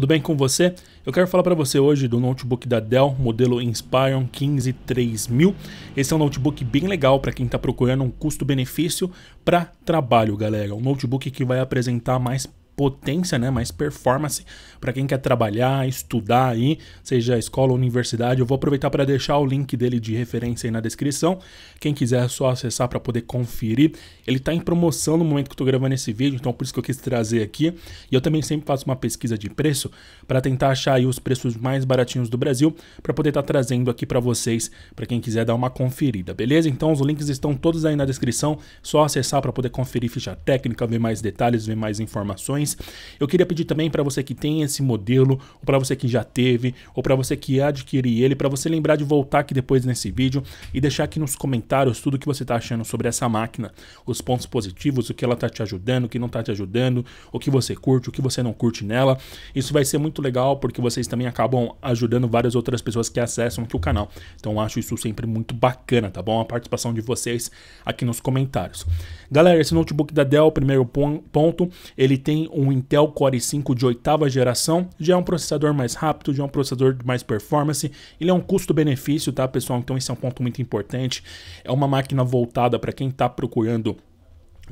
Tudo bem com você? Eu quero falar para você hoje do notebook da Dell, modelo Inspiron 153.000. Esse é um notebook bem legal para quem está procurando um custo-benefício para trabalho, galera. Um notebook que vai apresentar mais potência, né, mais performance para quem quer trabalhar, estudar aí, seja escola ou universidade. Eu vou aproveitar para deixar o link dele de referência aí na descrição. Quem quiser é só acessar para poder conferir. Ele está em promoção no momento que eu estou gravando esse vídeo, então por isso que eu quis trazer aqui. E eu também sempre faço uma pesquisa de preço para tentar achar aí os preços mais baratinhos do Brasil para poder estar tá trazendo aqui para vocês, para quem quiser dar uma conferida, beleza? Então os links estão todos aí na descrição, só acessar para poder conferir ficha técnica, ver mais detalhes, ver mais informações. Eu queria pedir também para você que tem esse modelo, ou para você que já teve, ou para você que adquirir ele, para você lembrar de voltar aqui depois nesse vídeo e deixar aqui nos comentários tudo que você está achando sobre essa máquina, os pontos positivos, o que ela está te ajudando, o que não está te ajudando, o que você curte, o que você não curte nela. Isso vai ser muito legal porque vocês também acabam ajudando várias outras pessoas que acessam aqui o canal. Então acho isso sempre muito bacana, tá bom? A participação de vocês aqui nos comentários. Galera, esse notebook da Dell, primeiro ponto, ele tem um um Intel Core i5 de oitava geração, já é um processador mais rápido, já é um processador de mais performance, ele é um custo-benefício, tá pessoal? Então esse é um ponto muito importante, é uma máquina voltada para quem está procurando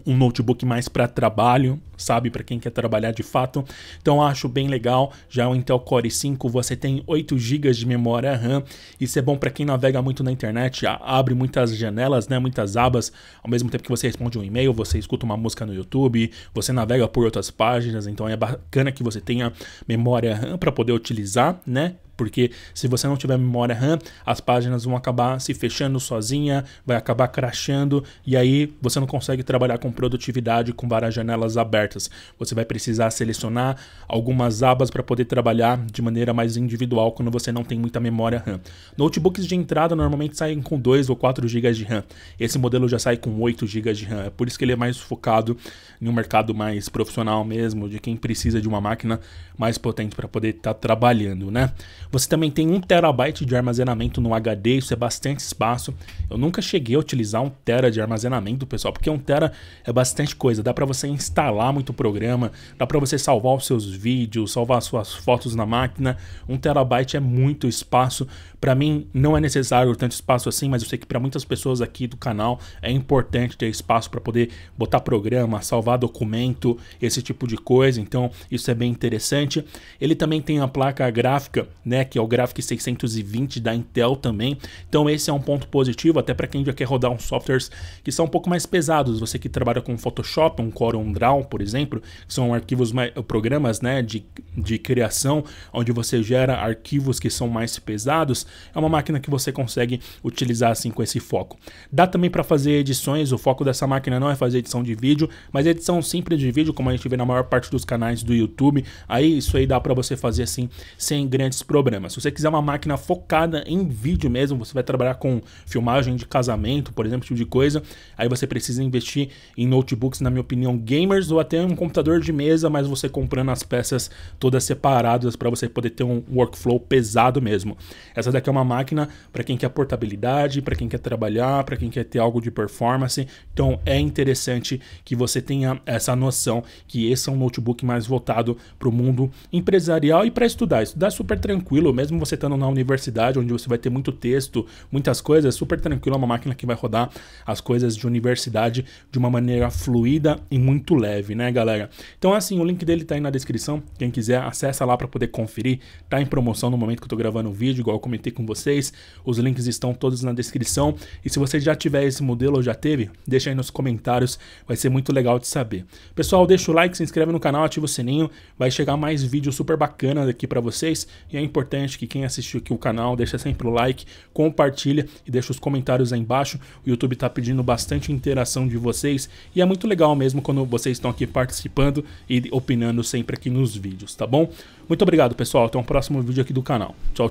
um notebook mais para trabalho, sabe, para quem quer trabalhar de fato. Então acho bem legal. Já o Intel Core 5, você tem 8 GB de memória RAM. Isso é bom para quem navega muito na internet, abre muitas janelas, né, muitas abas, ao mesmo tempo que você responde um e-mail, você escuta uma música no YouTube, você navega por outras páginas, então é bacana que você tenha memória RAM para poder utilizar, né? porque se você não tiver memória RAM, as páginas vão acabar se fechando sozinha, vai acabar crashando e aí você não consegue trabalhar com produtividade com várias janelas abertas. Você vai precisar selecionar algumas abas para poder trabalhar de maneira mais individual quando você não tem muita memória RAM. Notebooks de entrada normalmente saem com 2 ou 4 GB de RAM. Esse modelo já sai com 8 GB de RAM. É por isso que ele é mais focado em um mercado mais profissional mesmo, de quem precisa de uma máquina mais potente para poder estar tá trabalhando, né? Você também tem 1 terabyte de armazenamento no HD, isso é bastante espaço. Eu nunca cheguei a utilizar 1 tera de armazenamento, pessoal, porque 1 tera é bastante coisa. Dá para você instalar muito programa, dá para você salvar os seus vídeos, salvar suas fotos na máquina. 1 terabyte é muito espaço. Para mim não é necessário tanto espaço assim, mas eu sei que para muitas pessoas aqui do canal é importante ter espaço para poder botar programa, salvar documento, esse tipo de coisa. Então, isso é bem interessante. Ele também tem a placa gráfica, né? né, que é o Graphics 620 da Intel também. Então esse é um ponto positivo até para quem já quer rodar uns softwares que são um pouco mais pesados. Você que trabalha com Photoshop, um Corel Draw, por exemplo, que são arquivos mais, programas, né, de, de criação onde você gera arquivos que são mais pesados, é uma máquina que você consegue utilizar assim com esse foco. Dá também para fazer edições, o foco dessa máquina não é fazer edição de vídeo, mas edição simples de vídeo, como a gente vê na maior parte dos canais do YouTube. Aí isso aí dá para você fazer assim sem grandes problemas problema. Se você quiser uma máquina focada em vídeo mesmo, você vai trabalhar com filmagem de casamento, por exemplo, tipo de coisa, aí você precisa investir em notebooks, na minha opinião, gamers ou até um computador de mesa, mas você comprando as peças todas separadas para você poder ter um workflow pesado mesmo. Essa daqui é uma máquina para quem quer portabilidade, para quem quer trabalhar, para quem quer ter algo de performance. Então é interessante que você tenha essa noção que esse é um notebook mais voltado para o mundo empresarial e para estudar. Estudar é super tranquilo tranquilo, mesmo você estando na universidade, onde você vai ter muito texto, muitas coisas, super tranquilo, é uma máquina que vai rodar as coisas de universidade de uma maneira fluida e muito leve, né, galera? Então, assim, o link dele tá aí na descrição. Quem quiser, acessa lá para poder conferir. Tá em promoção no momento que eu tô gravando o vídeo, igual eu comentei com vocês. Os links estão todos na descrição. E se você já tiver esse modelo ou já teve, deixa aí nos comentários, vai ser muito legal de saber. Pessoal, deixa o like, se inscreve no canal, ativa o sininho, vai chegar mais vídeos super bacanas aqui para vocês e é importante importante que quem assistiu aqui o canal deixa sempre o like, compartilha e deixa os comentários aí embaixo. O YouTube está pedindo bastante interação de vocês e é muito legal mesmo quando vocês estão aqui participando e opinando sempre aqui nos vídeos, tá bom? Muito obrigado, pessoal. Até o um próximo vídeo aqui do canal. Tchau.